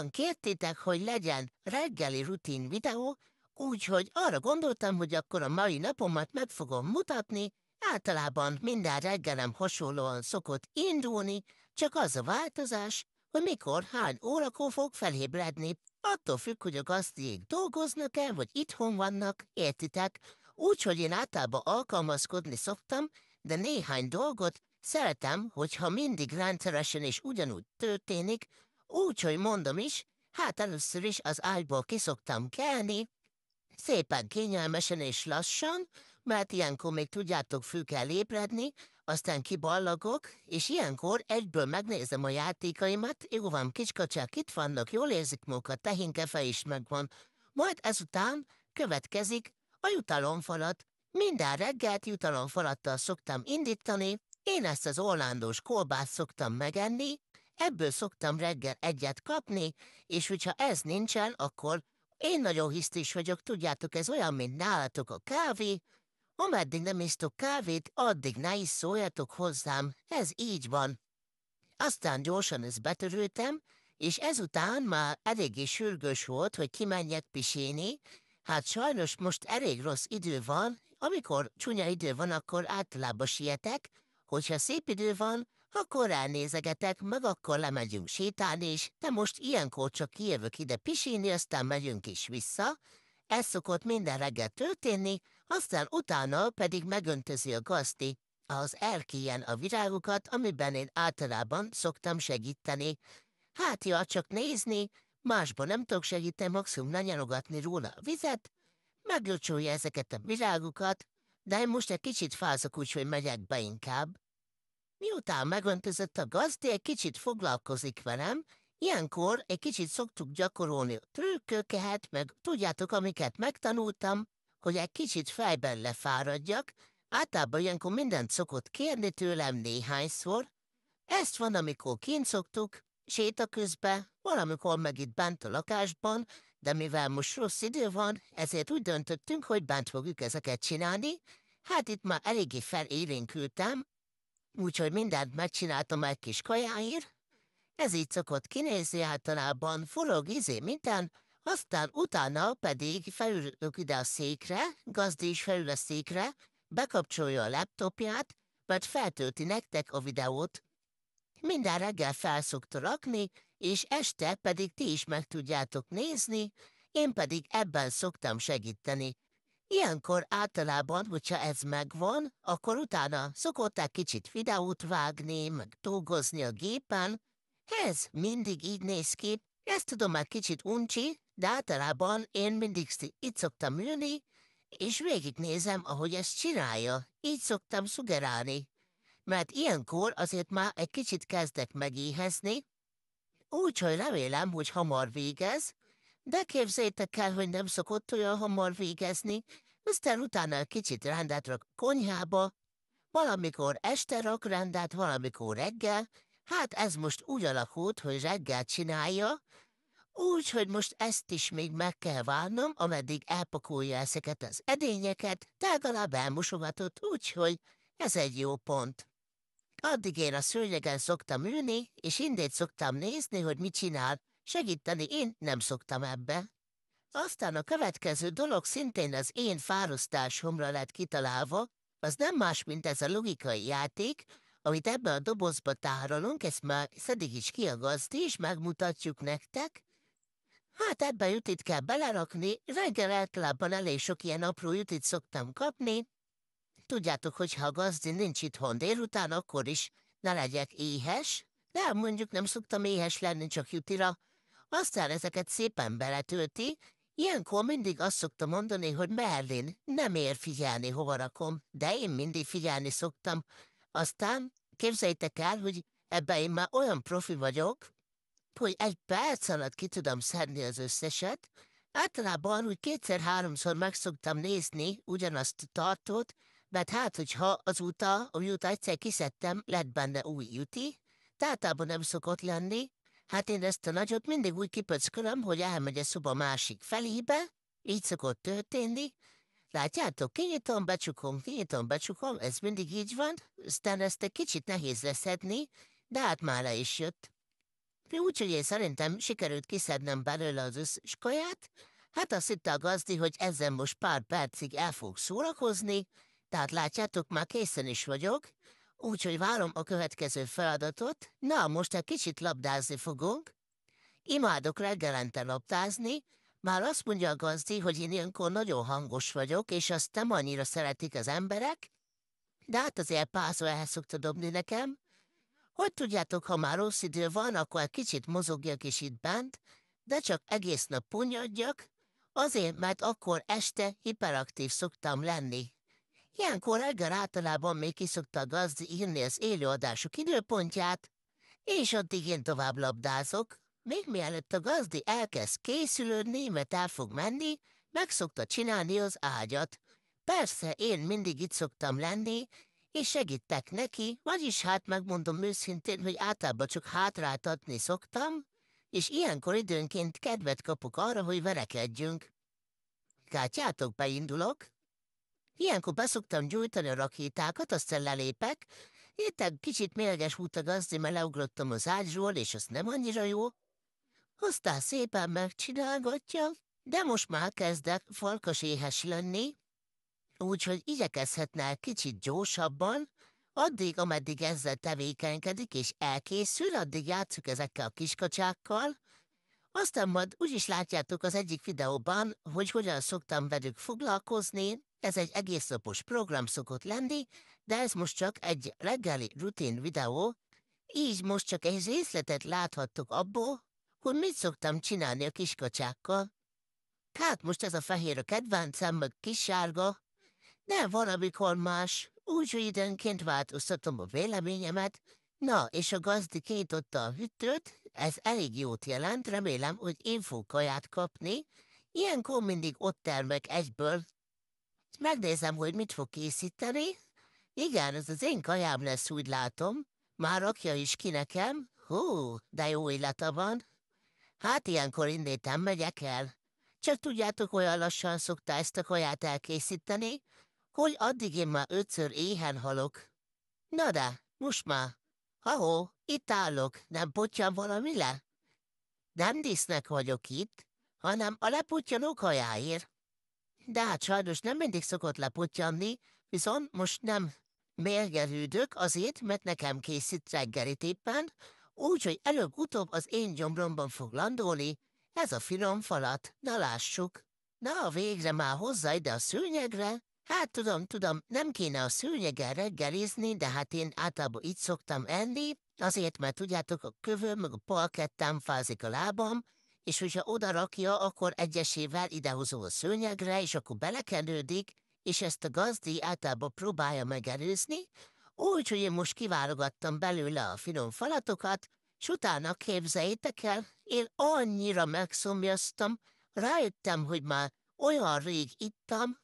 Sokan kértétek, hogy legyen reggeli rutin videó, úgyhogy arra gondoltam, hogy akkor a mai napomat meg fogom mutatni, általában minden reggelem hasonlóan szokott indulni, csak az a változás, hogy mikor, hány órakor fog felébredni. Attól függ, hogy a gazdiék dolgoznak-e, vagy itthon vannak, értitek? Úgyhogy én általában alkalmazkodni szoktam, de néhány dolgot szeretem, hogyha mindig rendszeresen és ugyanúgy történik, úgy, hogy mondom is, hát először is az ágyból kiszoktam kelni, szépen kényelmesen és lassan, mert ilyenkor még tudjátok fű kell ébredni, aztán kiballagok, és ilyenkor egyből megnézem a játékaimat, jó van, kicskacsák itt vannak, jól érzik magukat, tehénkefe is megvan. Majd ezután következik a jutalomfalat. Minden reggelt jutalomfalattal szoktam indítani, én ezt az orlándós kolbászt szoktam megenni, Ebből szoktam reggel egyet kapni, és hogyha ez nincsen, akkor én nagyon hisztis vagyok, tudjátok, ez olyan, mint nálatok a kávé. Ameddig nem isztok kávét, addig ne is szóljatok hozzám, ez így van. Aztán gyorsan ezt betörültem, és ezután már eléggé sürgős volt, hogy kimenjek pisíni. Hát sajnos most elég rossz idő van, amikor csúnya idő van, akkor általában sietek, hogyha szép idő van, ha korán nézegetek, meg akkor lemegyünk sétálni, és te most ilyenkor csak kijövök ide pisíni, aztán megyünk is vissza. Ez szokott minden reggel történni, aztán utána pedig megöntözi a gazdi, az erkélyen a virágokat, amiben én általában szoktam segíteni. Hát, ja, csak nézni, másban nem tudok segíteni, maximum lenyalogatni róla a vizet, meglocsolja ezeket a virágokat, de én most egy kicsit fázok, úgyhogy megyek be inkább. Miután megöntözött a gazdi, egy kicsit foglalkozik velem, ilyenkor egy kicsit szoktuk gyakorolni trükköket, meg tudjátok, amiket megtanultam, hogy egy kicsit fejben lefáradjak, általában ilyenkor mindent szokott kérni tőlem néhányszor. Ezt van, amikor kint szoktuk, közben, valamikor meg itt bent a lakásban, de mivel most rossz idő van, ezért úgy döntöttünk, hogy bent fogjuk ezeket csinálni. Hát itt már eléggé felélénkültem, Úgyhogy mindent megcsináltam egy kis kajáért. Ez így szokott kinézni általában, forog izé minden, aztán utána pedig felülök ide a székre, gazdi is felül a székre, bekapcsolja a laptopját, mert feltölti nektek a videót. Minden reggel felszokta rakni, és este pedig ti is meg tudjátok nézni, én pedig ebben szoktam segíteni. Ilyenkor általában, hogyha ez megvan, akkor utána szokották kicsit videót vágni, meg dolgozni a gépen. Ez mindig így néz ki, ezt tudom már kicsit uncsi, de általában én mindig itt szoktam ülni, és végignézem, ahogy ezt csinálja. Így szoktam szugerálni. Mert ilyenkor azért már egy kicsit kezdek megéhezni, úgyhogy remélem, hogy hamar végez, de képzétek el, hogy nem szokott olyan hamar végezni, aztán utána egy kicsit rendet rak konyhába, valamikor este rak rendet, valamikor reggel, hát ez most úgy alakult, hogy reggel csinálja, úgy, hogy most ezt is még meg kell várnom, ameddig elpakolja ezeket az edényeket, legalább elmosogatott, úgyhogy ez egy jó pont. Addig én a szőnyegen szoktam ülni, és indét szoktam nézni, hogy mit csinál, Segíteni én nem szoktam ebbe. Aztán a következő dolog szintén az én fárosztásomra lett kitalálva, az nem más, mint ez a logikai játék, amit ebbe a dobozba tárolunk, ezt már szedik is ki a gazdi, és megmutatjuk nektek. Hát ebbe jutit kell belerakni, reggel általában elég sok ilyen apró jutit szoktam kapni. Tudjátok, hogy ha a gazdi nincs itthon délután, akkor is ne legyek éhes, de mondjuk nem szoktam éhes lenni csak jutira, aztán ezeket szépen beletölti, Ilyenkor mindig azt szokta mondani, hogy Merlin, nem ér figyelni, hova rakom, de én mindig figyelni szoktam. Aztán képzeljétek el, hogy ebben én már olyan profi vagyok, hogy egy perc alatt ki tudom szedni az összeset. Általában úgy kétszer-háromszor meg szoktam nézni ugyanazt tartót, mert hát, hogyha azóta, amióta egyszer kiszedtem, lett benne új juti, tehát nem szokott lenni, Hát én ezt a nagyot mindig úgy kipöckölöm, hogy elmegy a szoba másik felébe, így szokott történni. Látjátok, kinyitom, becsukom, kinyitom, becsukom, ez mindig így van, aztán ezt egy kicsit nehéz leszedni, de hát már le is jött. Úgyhogy én szerintem sikerült kiszednem belőle az összes hát azt hitte a gazdi, hogy ezzel most pár percig el fog szórakozni, tehát látjátok, már készen is vagyok, Úgyhogy várom a következő feladatot. Na, most egy kicsit labdázni fogunk. Imádok reggelente labdázni. Már azt mondja a gazdi, hogy én ilyenkor nagyon hangos vagyok, és azt nem annyira szeretik az emberek, de hát azért pár ehhez szokta dobni nekem. Hogy tudjátok, ha már rossz idő van, akkor egy kicsit mozogjak is itt bent, de csak egész nap punyadjak, azért, mert akkor este hiperaktív szoktam lenni. Ilyenkor reggel általában még kiszokta a gazdi írni az élőadásuk időpontját, és addig én tovább labdázok, még mielőtt a gazdi elkezd készülődni, mert el fog menni, meg szokta csinálni az ágyat. Persze én mindig itt szoktam lenni, és segítek neki, vagyis hát megmondom őszintén, hogy általában csak hátráltatni szoktam, és ilyenkor időnként kedvet kapok arra, hogy verekedjünk. Kátyátok, beindulok? Ilyenkor beszoktam gyújtani a rakétákat, aztán lelépek. Értem, kicsit mérges volt a gazdi, mert leugrottam az ágyról, és az nem annyira jó. Aztán szépen megcsinálgatja, de most már kezdek éhes lenni, úgyhogy igyekezhetnál kicsit gyorsabban, addig, ameddig ezzel tevékenykedik és elkészül, addig játszuk ezekkel a kiskacsákkal, aztán majd úgy is látjátok az egyik videóban, hogy hogyan szoktam velük foglalkozni, ez egy egész napos program szokott lenni, de ez most csak egy reggeli rutin videó, így most csak egy részletet láthattok abból, hogy mit szoktam csinálni a kiskacsákkal. Hát most ez a fehér a kedvencem, meg kis sárga, de valamikor más, úgyhogy időnként változtatom a véleményemet. Na, és a gazdi kétotta a hüttőt, ez elég jót jelent, remélem, hogy én fogok kaját kapni. Ilyenkor mindig ott termek egyből Megnézem, hogy mit fog készíteni. Igen, ez az én kajám lesz, úgy látom. Már rakja is ki nekem. Hú, de jó illata van. Hát ilyenkor indítem megyek el. Csak tudjátok, olyan lassan szokta ezt a kaját elkészíteni, hogy addig én már ötször éhen halok. Na de, most már. Ahó, itt állok, nem potyan valami le? Nem disznek vagyok itt, hanem a leputyanok hajáért de hát sajnos nem mindig szokott leputtyanni, viszont most nem mérgelődök azért, mert nekem készít reggelit éppen, úgyhogy előbb-utóbb az én gyomromban fog landolni, ez a finom falat, na lássuk. Na, a végre már hozzá ide a szőnyegre. Hát tudom, tudom, nem kéne a szőnyegen reggelizni, de hát én általában így szoktam enni, azért, mert tudjátok, a kövöm, meg a parkettem fázik a lábam, és hogyha oda rakja, akkor egyesével idehozol a szőnyegre, és akkor belekenődik, és ezt a gazdi általában próbálja megerőzni, úgy, hogy én most kiválogattam belőle a finom falatokat, és utána képzeljétek el, én annyira megszomjaztam, rájöttem, hogy már olyan rég ittam,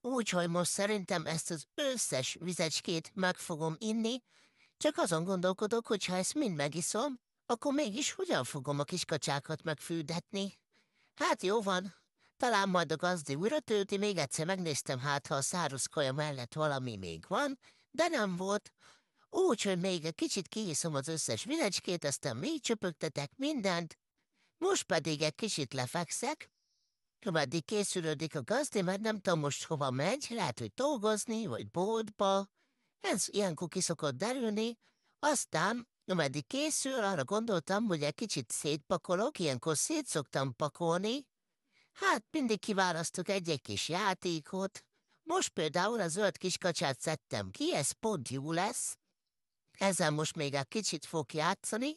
úgyhogy most szerintem ezt az összes vizecskét meg fogom inni, csak azon gondolkodok, hogy ha ezt mind megiszom, akkor mégis hogyan fogom a kiskacsákat megfűdetni? Hát jó van, talán majd a gazdi újra tölti, még egyszer megnéztem hát, ha a száraz kaja mellett valami még van, de nem volt. Úgy, hogy még egy kicsit kiiszom az összes vilecskét, aztán még csöpögtetek mindent, most pedig egy kicsit lefekszek, ameddig készülődik a gazdi, mert nem tudom most hova megy, lehet, hogy dolgozni, vagy boltba. Ez ilyenkor ki szokott derülni, aztán Ameddig készül, arra gondoltam, hogy egy kicsit szétpakolok, ilyenkor szét szoktam pakolni. Hát mindig kiválasztok egy-egy kis játékot. Most például a zöld kiskacsát szedtem ki, ez pont jó lesz. Ezzel most még egy kicsit fog játszani.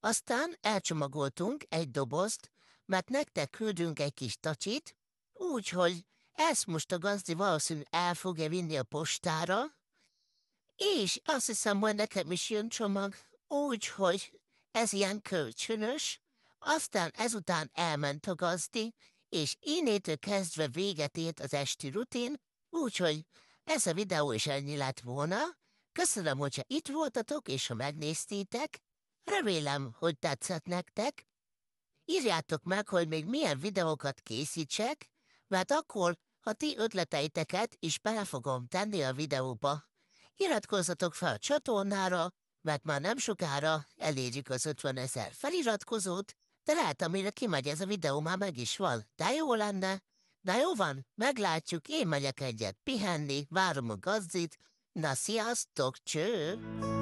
Aztán elcsomagoltunk egy dobozt, mert nektek küldünk egy kis tacsit, úgyhogy ezt most a gazdi valószínűleg el fogja vinni a postára, és azt hiszem, hogy nekem is jön csomag, úgyhogy ez ilyen kölcsönös, aztán ezután elment a gazdi, és innétől kezdve véget ért az esti rutin, úgyhogy ez a videó is ennyi lett volna. Köszönöm, hogyha itt voltatok, és ha megnéztétek. Remélem, hogy tetszett nektek. Írjátok meg, hogy még milyen videókat készítsek, mert akkor, ha ti ötleteiteket is bele fogom tenni a videóba. Iratkozzatok fel a csatornára, mert már nem sokára elérjük az 50 ezer feliratkozót, de lehet, amire kimegy ez a videó, már meg is van. De jó lenne. De jó van, meglátjuk, én megyek egyet pihenni, várom a gazdit. Na sziasztok, cső!